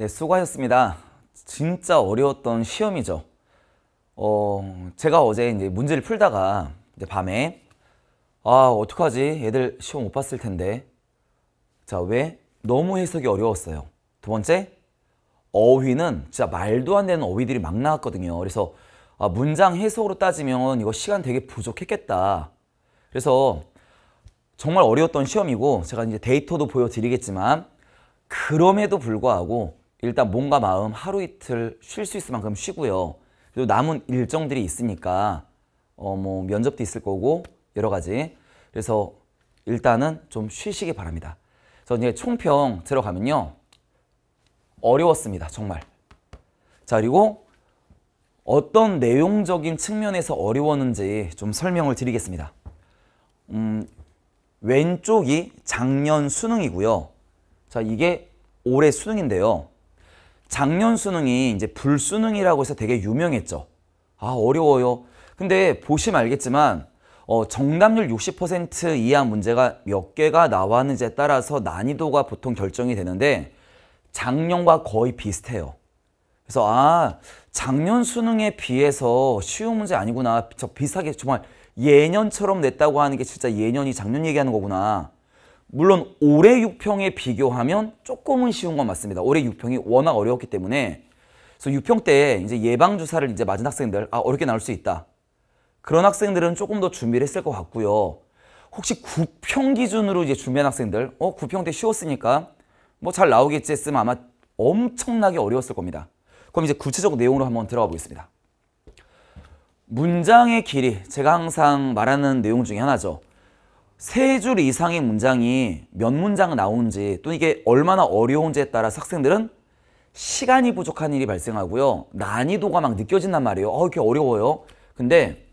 네, 수고하셨습니다. 진짜 어려웠던 시험이죠. 어, 제가 어제 이제 문제를 풀다가 이제 밤에 아, 어떡하지? 애들 시험 못 봤을 텐데. 자, 왜? 너무 해석이 어려웠어요. 두 번째, 어휘는 진짜 말도 안 되는 어휘들이 막 나왔거든요. 그래서 아, 문장 해석으로 따지면 이거 시간 되게 부족했겠다. 그래서 정말 어려웠던 시험이고 제가 이제 데이터도 보여드리겠지만 그럼에도 불구하고 일단 몸과 마음 하루 이틀 쉴 수 있을 만큼 쉬고요. 그리고 남은 일정들이 있으니까 어뭐 면접도 있을 거고 여러 가지. 그래서 일단은 좀 쉬시기 바랍니다. 그래서 이제 총평 들어가면요. 어려웠습니다. 정말. 자 그리고 어떤 내용적인 측면에서 어려웠는지 좀 설명을 드리겠습니다. 음, 왼쪽이 작년 수능이고요. 자 이게 올해 수능인데요. 작년 수능이 이제 불수능이라고 해서 되게 유명했죠. 아 어려워요. 근데 보시면 알겠지만 어, 정답률 60% 이하 문제가 몇 개가 나왔는지에 따라서 난이도가 보통 결정이 되는데 작년과 거의 비슷해요. 그래서 아 작년 수능에 비해서 쉬운 문제 아니구나. 저 비슷하게 정말 예년처럼 냈다고 하는 게 진짜 예년이 작년 얘기하는 거구나. 물론 올해 6평에 비교하면 조금은 쉬운 건 맞습니다. 올해 6평이 워낙 어려웠기 때문에 그래서 6평 때 이제 예방 주사를 이제 맞은 학생들 아 어렵게 나올 수 있다. 그런 학생들은 조금 더 준비를 했을 것 같고요. 혹시 9평 기준으로 이제 준비한 학생들 어 9평 때 쉬웠으니까 뭐 잘 나오겠지 했으면 아마 엄청나게 어려웠을 겁니다. 그럼 이제 구체적 내용으로 한번 들어가 보겠습니다. 문장의 길이 제가 항상 말하는 내용 중에 하나죠. 세줄 이상의 문장이 몇 문장 나오는지 또 이게 얼마나 어려운지에 따라 학생들은 시간이 부족한 일이 발생하고요. 난이도가 막 느껴진단 말이에요. 어, 이렇게 어려워요. 근데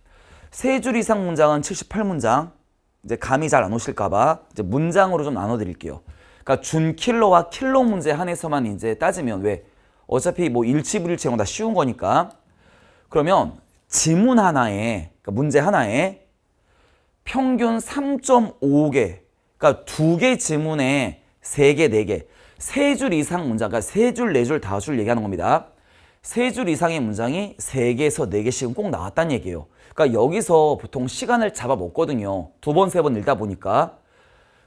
세 줄 이상 문장은 78문장. 이제 감이 잘 안 오실까봐 이제 문장으로 좀 나눠드릴게요. 그러니까 준킬러와 킬러 문제 한해서만 이제 따지면 왜? 어차피 뭐 일치불일치형 다 쉬운 거니까. 그러면 지문 하나에, 그러니까 문제 하나에 평균 3.5개 그러니까 두개 지문에 3개4개3줄 이상 문장 그러니까 세줄4줄5줄 얘기하는 겁니다. 3줄 이상의 문장이 3개에서4개씩은꼭나왔다는 얘기예요. 그러니까 여기서 보통 시간을 잡아먹거든요. 두 번, 세 번 읽다 보니까.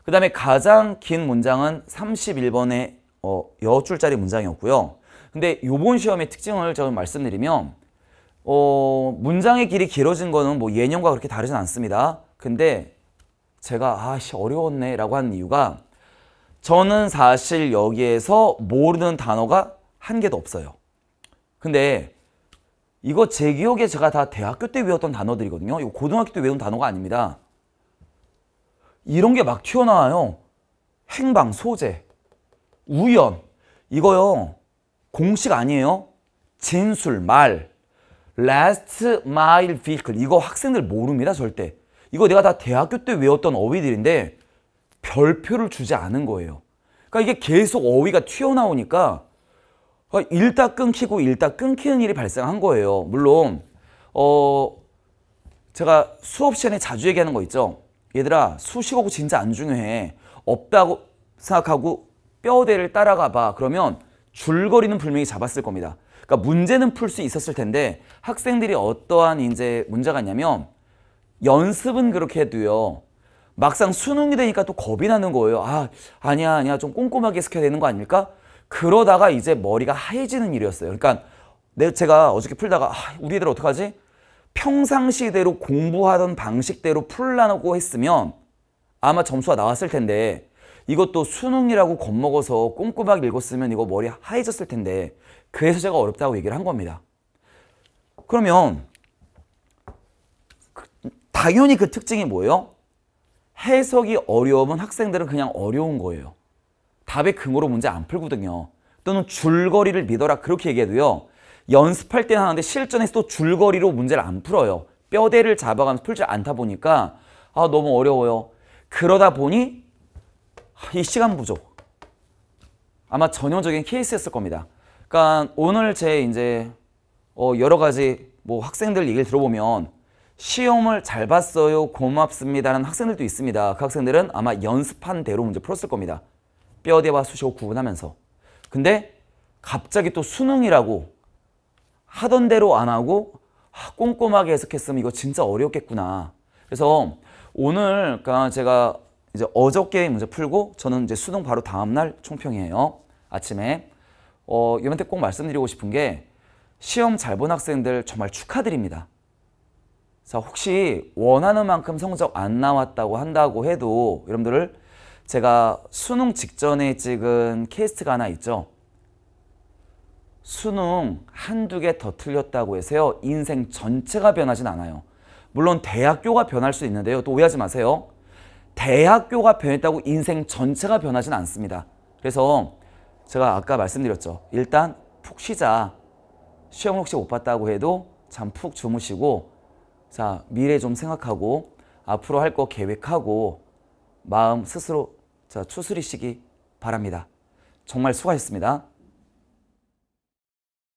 그 다음에 가장 긴 문장은 31번의 어, 여 줄짜리 문장이었고요. 근데 요번 시험의 특징을 좀 말씀드리면 어, 문장의 길이 길어진 거는 뭐 예년과 그렇게 다르진 않습니다. 근데 제가 아씨 어려웠네 라고 하는 이유가 저는 사실 여기에서 모르는 단어가 한 개도 없어요. 근데 이거 제 기억에 제가 다 대학교 때 외웠던 단어들이거든요. 이거 고등학교 때 외운 단어가 아닙니다. 이런 게 막 튀어나와요. 행방, 소재, 우연. 이거요. 공식 아니에요. 진술, 말. last mile vehicle. 이거 학생들 모릅니다. 절대. 이거 내가 다 대학교 때 외웠던 어휘들인데 별표를 주지 않은 거예요. 그러니까 이게 계속 어휘가 튀어나오니까 어, 일다 끊기고 일다 끊기는 일이 발생한 거예요. 물론 어 제가 수업 시간에 자주 얘기하는 거 있죠. 얘들아 수식어고 진짜 안 중요해. 없다고 생각하고 뼈대를 따라가 봐. 그러면 줄거리는 분명히 잡았을 겁니다. 그러니까 문제는 풀 수 있었을 텐데 학생들이 어떠한 이제 문제가 있냐면 연습은 그렇게 해도요. 막상 수능이 되니까 또 겁이 나는 거예요. 아, 아니야, 아니야. 좀 꼼꼼하게 스켜야 되는 거 아닐까? 그러다가 이제 머리가 하얘지는 일이었어요. 그러니까 내 제가 어저께 풀다가 아, 우리 애들 어떡하지? 평상시대로 공부하던 방식대로 풀라고 했으면 아마 점수가 나왔을 텐데 이것도 수능이라고 겁먹어서 꼼꼼하게 읽었으면 이거 머리 하얘졌을 텐데 그래서 제가 어렵다고 얘기를 한 겁니다. 그러면 당연히 그 특징이 뭐예요? 해석이 어려우면 학생들은 그냥 어려운 거예요. 답의 근거로 문제 안 풀거든요. 또는 줄거리를 믿어라 그렇게 얘기해도요. 연습할 때는 하는데 실전에서 또 줄거리로 문제를 안 풀어요. 뼈대를 잡아가면서 풀지 않다 보니까 아 너무 어려워요. 그러다 보니 아, 이 시간 부족. 아마 전형적인 케이스였을 겁니다. 그러니까 오늘 제 이제 어, 여러 가지 뭐 학생들 얘기를 들어보면 시험을 잘 봤어요 고맙습니다라는 학생들도 있습니다 그 학생들은 아마 연습한 대로 문제 풀었을 겁니다 뼈대와 수시고 구분하면서 근데 갑자기 또 수능이라고 하던 대로 안 하고 아, 꼼꼼하게 해석했으면 이거 진짜 어렵겠구나 그래서 오늘 그러니까 제가 이제 어저께 문제 풀고 저는 이제 수능 바로 다음날 총평이에요 아침에 어, 여러분한테 꼭 말씀드리고 싶은 게 시험 잘 본 학생들 정말 축하드립니다 자 혹시 원하는 만큼 성적 안 나왔다고 한다고 해도 여러분들을 제가 수능 직전에 찍은 케이스트가 하나 있죠. 수능 한두 개 더 틀렸다고 해서요. 인생 전체가 변하진 않아요. 물론 대학교가 변할 수 있는데요. 또 오해하지 마세요. 대학교가 변했다고 인생 전체가 변하진 않습니다. 그래서 제가 아까 말씀드렸죠. 일단 푹 쉬자. 시험 혹시 못 봤다고 해도 잠 푹 주무시고 자, 미래 좀 생각하고 앞으로 할 거 계획하고 마음 스스로 자, 추스리시기 바랍니다. 정말 수고하셨습니다.